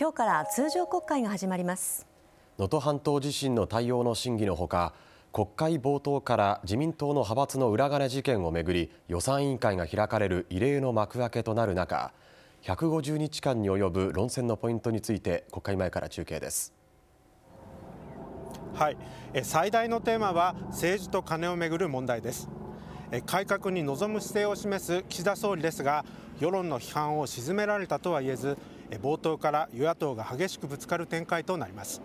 今日から通常国会が始まります能登半島地震の対応の審議のほか国会冒頭から自民党の派閥の裏金事件をめぐり予算委員会が開かれる異例の幕開けとなる中150日間に及ぶ論戦のポイントについて国会前から中継です。はい、最大のテーマは政治と金をめぐる問題です改革に望む姿勢を示す岸田総理ですが世論の批判を鎮められたとは言えず冒頭から与野党が激しくぶつかる展開となります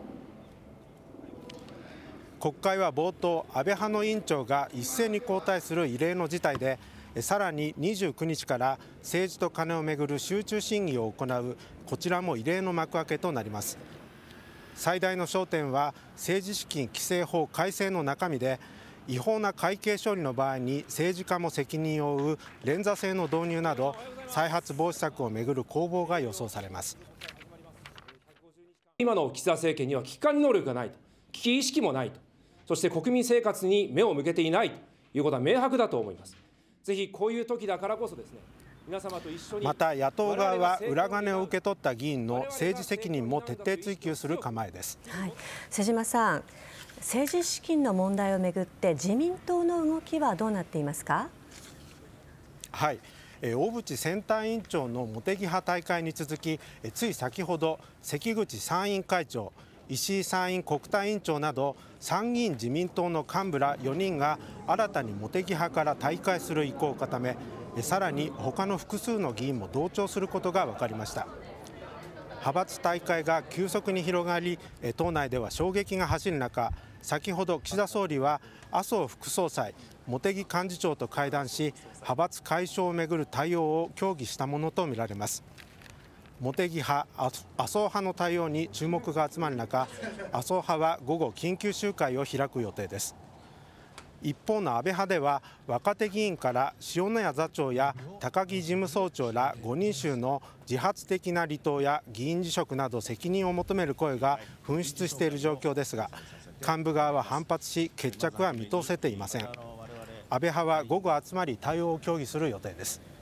国会は冒頭安倍派の委員長が一斉に交代する異例の事態でさらに29日から政治と金をめぐる集中審議を行うこちらも異例の幕開けとなります最大の焦点は政治資金規正法改正の中身で違法な会計処理の場合に政治家も責任を負う連座制の導入など再発防止策をめぐる攻防が予想されます今の岸田政権には危機管理能力がないと危機意識もないとそして国民生活に目を向けていないということは明白だと思いますぜひこういう時だからこそですねまた野党側は裏金を受け取った議員の政治責任も徹底追及する構えです、はい、瀬島さん政治資金の問題をめぐって自民党の動きはどうなっていますかはい大渕選対委員長の茂木派大会に続きつい先ほど関口参院会長石井参院国対委員長など参議院自民党の幹部ら4人が新たに茂木派から退会する意向を固めさらに他の複数の議員も同調することが分かりました派閥大会が急速に広がり党内では衝撃が走る中先ほど岸田総理は麻生副総裁茂木幹事長と会談し派閥解消をめぐる対応を協議したものとみられます茂木派麻生派の対応に注目が集まる中麻生派は午後緊急集会を開く予定です一方の安倍派では若手議員から塩谷座長や高木事務総長ら5人衆の自発的な離党や議員辞職など責任を求める声が噴出している状況ですが幹部側は反発し決着は見通せていません安倍派は午後集まり対応を協議する予定です